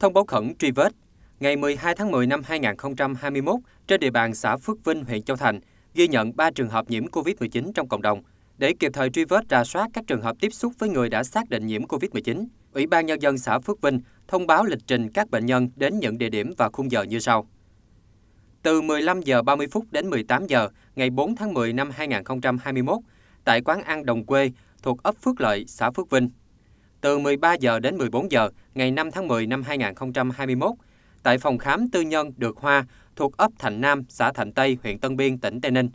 Thông báo khẩn truy vết, ngày 12 tháng 10 năm 2021, trên địa bàn xã Phước Vinh, huyện Châu Thành, ghi nhận 3 trường hợp nhiễm COVID-19 trong cộng đồng. Để kịp thời truy vết ra soát các trường hợp tiếp xúc với người đã xác định nhiễm COVID-19, Ủy ban Nhân dân xã Phước Vinh thông báo lịch trình các bệnh nhân đến những địa điểm và khung giờ như sau. Từ 15 giờ 30 phút đến 18 giờ ngày 4 tháng 10 năm 2021, tại quán ăn Đồng Quê thuộc ấp Phước Lợi, xã Phước Vinh, từ 13 giờ đến 14 giờ ngày 5 tháng 10 năm 2021 tại phòng khám tư nhân Được Hoa thuộc ấp Thạnh Nam, xã Thạnh Tây, huyện Tân Biên, tỉnh Tây Ninh.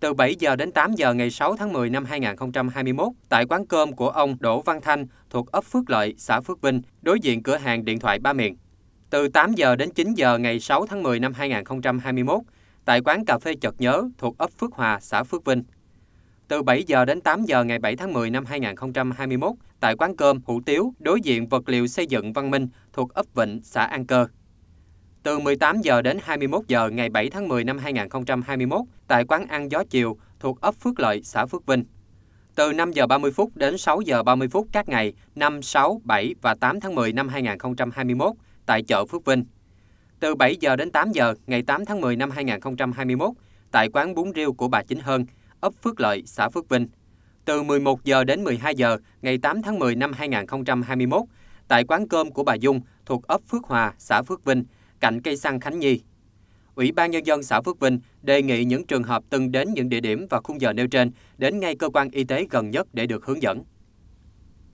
Từ 7 giờ đến 8 giờ ngày 6 tháng 10 năm 2021 tại quán cơm của ông Đỗ Văn Thanh thuộc ấp Phước Lợi, xã Phước Vinh, đối diện cửa hàng điện thoại Ba Miền. Từ 8 giờ đến 9 giờ ngày 6 tháng 10 năm 2021 tại quán cà phê Chợt Nhớ thuộc ấp Phước Hòa, xã Phước Vinh từ 7 giờ đến 8 giờ ngày 7 tháng 10 năm 2021 tại quán cơm Hủ Tiếu đối diện vật liệu xây dựng Văn Minh thuộc ấp Vịnh, xã An Cơ. Từ 18 giờ đến 21 giờ ngày 7 tháng 10 năm 2021 tại quán ăn gió chiều thuộc ấp Phước Lợi, xã Phước Vinh. Từ 5 giờ 30 phút đến 6 giờ 30 phút các ngày 5, 6, 7 và 8 tháng 10 năm 2021 tại chợ Phước Vinh. Từ 7 giờ đến 8 giờ ngày 8 tháng 10 năm 2021 tại quán bún riêu của bà Chính Hơn, ấp Phước Lợi, xã Phước Vinh. Từ 11 giờ đến 12 giờ ngày 8 tháng 10 năm 2021, tại quán cơm của bà Dung thuộc ấp Phước Hòa, xã Phước Vinh, cạnh cây xăng Khánh Nhi. Ủy ban Nhân dân xã Phước Vinh đề nghị những trường hợp từng đến những địa điểm và khung giờ nêu trên đến ngay cơ quan y tế gần nhất để được hướng dẫn.